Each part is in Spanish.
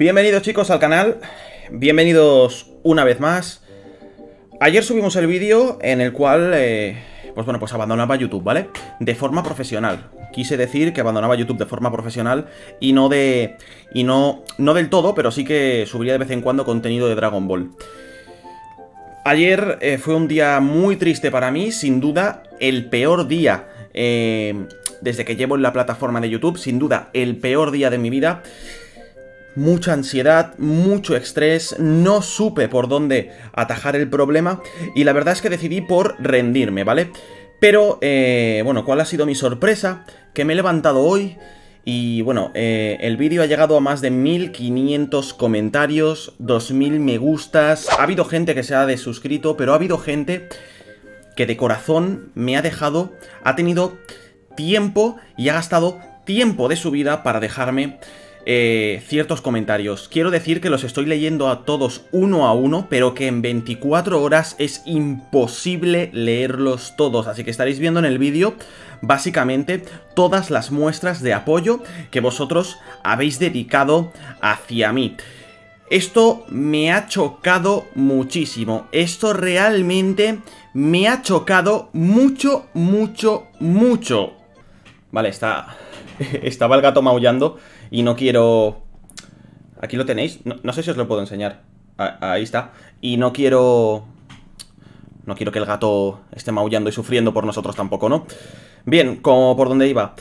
Bienvenidos chicos al canal, bienvenidos una vez más. Ayer subimos el vídeo en el cual, eh, pues bueno, pues abandonaba YouTube, ¿vale? De forma profesional. Quise decir que abandonaba YouTube de forma profesional y no de... y no... no del todo, pero sí que subiría de vez en cuando contenido de Dragon Ball. Ayer eh, fue un día muy triste para mí, sin duda el peor día eh, desde que llevo en la plataforma de YouTube, sin duda el peor día de mi vida mucha ansiedad, mucho estrés, no supe por dónde atajar el problema y la verdad es que decidí por rendirme, ¿vale? Pero, eh, bueno, ¿cuál ha sido mi sorpresa? Que me he levantado hoy y, bueno, eh, el vídeo ha llegado a más de 1500 comentarios, 2000 me gustas, ha habido gente que se ha desuscrito, pero ha habido gente que de corazón me ha dejado, ha tenido tiempo y ha gastado tiempo de su vida para dejarme eh, ciertos comentarios. Quiero decir que los estoy leyendo a todos uno a uno, pero que en 24 horas es imposible leerlos todos. Así que estaréis viendo en el vídeo básicamente todas las muestras de apoyo que vosotros habéis dedicado hacia mí. Esto me ha chocado muchísimo. Esto realmente me ha chocado mucho, mucho, mucho. Vale, está... Estaba el gato maullando y no quiero... Aquí lo tenéis. No, sé si os lo puedo enseñar. ahí está. Y no quiero... No quiero que el gato esté maullando y sufriendo por nosotros tampoco, ¿no? Bien, como por dónde iba.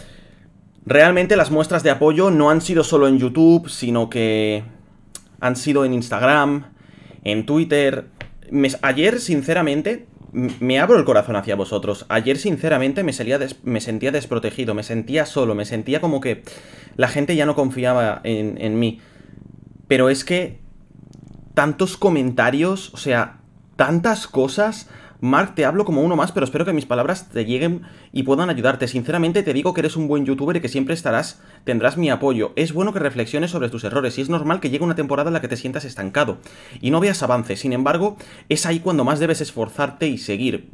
Realmente las muestras de apoyo no han sido solo en YouTube, sino que han sido en Instagram, en Twitter. ayer, sinceramente, me abro el corazón hacia vosotros. Ayer sinceramente me, sentía desprotegido, me sentía solo, me sentía como que la gente ya no confiaba en mí. Pero es que tantos comentarios, o sea, tantas cosas, Mark, te hablo como uno más, pero espero que mis palabras te lleguen y puedan ayudarte. Sinceramente te digo que eres un buen youtuber y que siempre estarás, tendrás mi apoyo. Es bueno que reflexiones sobre tus errores y es normal que llegue una temporada en la que te sientas estancado y no veas avances. Sin embargo, es ahí cuando más debes esforzarte y seguir.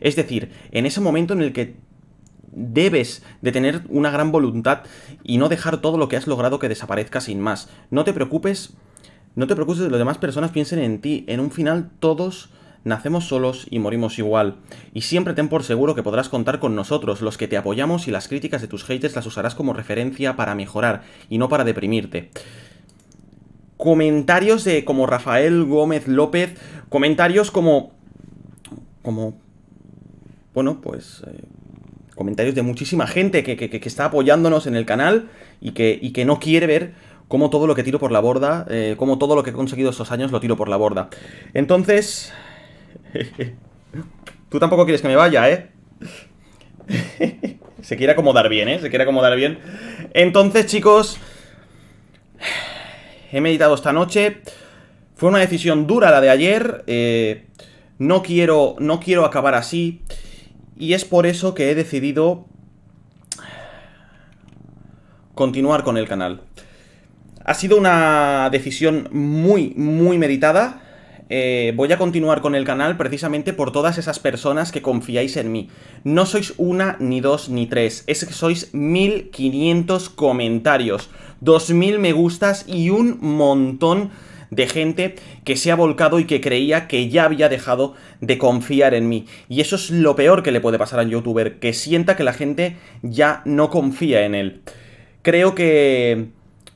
Es decir, en ese momento en el que debes de tener una gran voluntad y no dejar todo lo que has logrado que desaparezca sin más. No te preocupes, no te preocupes de que las demás personas piensen en ti. En un final todos nacemos solos y morimos igual. Y siempre ten por seguro que podrás contar con nosotros, los que te apoyamos y las críticas de tus haters las usarás como referencia para mejorar y no para deprimirte. Comentarios de como Rafael Gómez López, comentarios como... como... bueno, pues... Eh, comentarios de muchísima gente que, está apoyándonos en el canal y que, que no quiere ver cómo todo lo que tiro por la borda, eh, cómo todo lo que he conseguido estos años lo tiro por la borda. Entonces, Tú tampoco quieres que me vaya, ¿eh? Se quiere acomodar bien, ¿eh? Se quiere acomodar bien. Entonces, chicos... He meditado esta noche. Fue una decisión dura la de ayer. Eh, no, quiero, no quiero acabar así. Y es por eso que he decidido continuar con el canal. Ha sido una decisión muy, muy meditada. Eh, voy a continuar con el canal precisamente por todas esas personas que confiáis en mí. No sois una, ni dos, ni tres. Es que sois 1500 comentarios, 2000 me gustas y un montón de gente que se ha volcado y que creía que ya había dejado de confiar en mí. Y eso es lo peor que le puede pasar a un youtuber, que sienta que la gente ya no confía en él. Creo que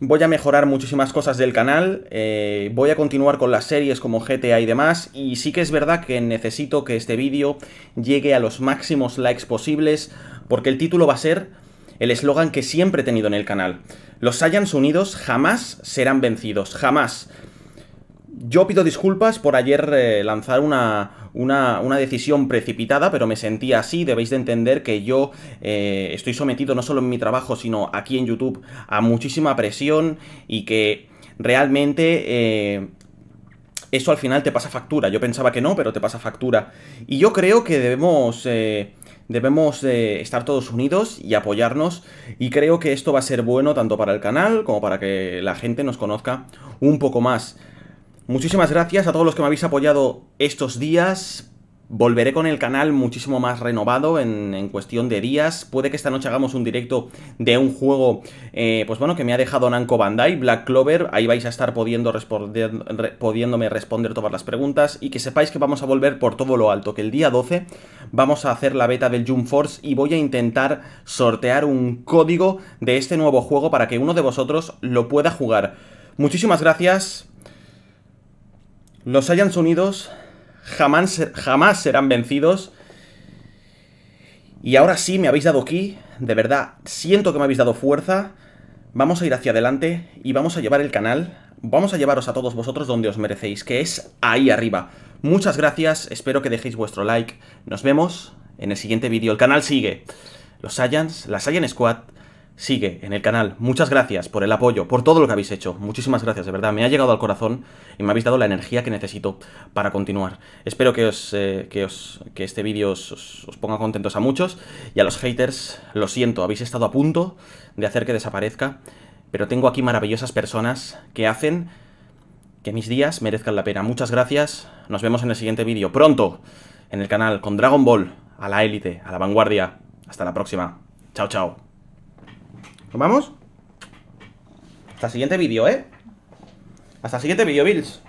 Voy a mejorar muchísimas cosas del canal, eh, voy a continuar con las series como GTA y demás, y sí que es verdad que necesito que este vídeo llegue a los máximos likes posibles, porque el título va a ser el eslogan que siempre he tenido en el canal. Los hayan unidos jamás serán vencidos, jamás yo pido disculpas por ayer eh, lanzar una, decisión precipitada, pero me sentía así. Debéis de entender que yo eh, estoy sometido no solo en mi trabajo, sino aquí en YouTube a muchísima presión y que realmente... Eh, eso al final te pasa factura. Yo pensaba que no, pero te pasa factura. Y yo creo que debemos debemos estar todos unidos y apoyarnos y creo que esto va a ser bueno tanto para el canal como para que la gente nos conozca un poco más. Muchísimas gracias a todos los que me habéis apoyado estos días. Volveré con el canal muchísimo más renovado en, cuestión de días. Puede que esta noche hagamos un directo de un juego, eh, pues bueno, que me ha dejado Nanco Bandai, Black Clover. Ahí vais a estar pudiendo responder, pudiéndome responder todas las preguntas. Y que sepáis que vamos a volver por todo lo alto, que el día 12 vamos a hacer la beta del Jump Force y voy a intentar sortear un código de este nuevo juego para que uno de vosotros lo pueda jugar. Muchísimas gracias. Los Saiyans unidos jamás, jamás serán vencidos. Y ahora sí, me habéis dado aquí. de verdad, siento que me habéis dado fuerza. Vamos a ir hacia adelante y vamos a llevar el canal, vamos a llevaros a todos vosotros donde os merecéis, que es ahí arriba. Muchas gracias, espero que dejéis vuestro like. Nos vemos en el siguiente vídeo. El canal sigue. Los Saiyans, la Saiyan Squad sigue en el canal. Muchas gracias por el apoyo, por todo lo que habéis hecho. Muchísimas gracias, de verdad. Me ha llegado al corazón y me habéis dado la energía que necesito para continuar. Espero que, os, eh, que, este vídeo os ponga contentos a muchos. Y a los haters, lo siento, habéis estado a punto de hacer que desaparezca. Pero tengo aquí maravillosas personas que hacen que mis días merezcan la pena. Muchas gracias. Nos vemos en el siguiente vídeo pronto en el canal con Dragon Ball, a la élite, a la vanguardia. Hasta la próxima. Chao, chao. ¿Nos vamos? Hasta el siguiente vídeo, ¿eh? Hasta el siguiente vídeo, Bills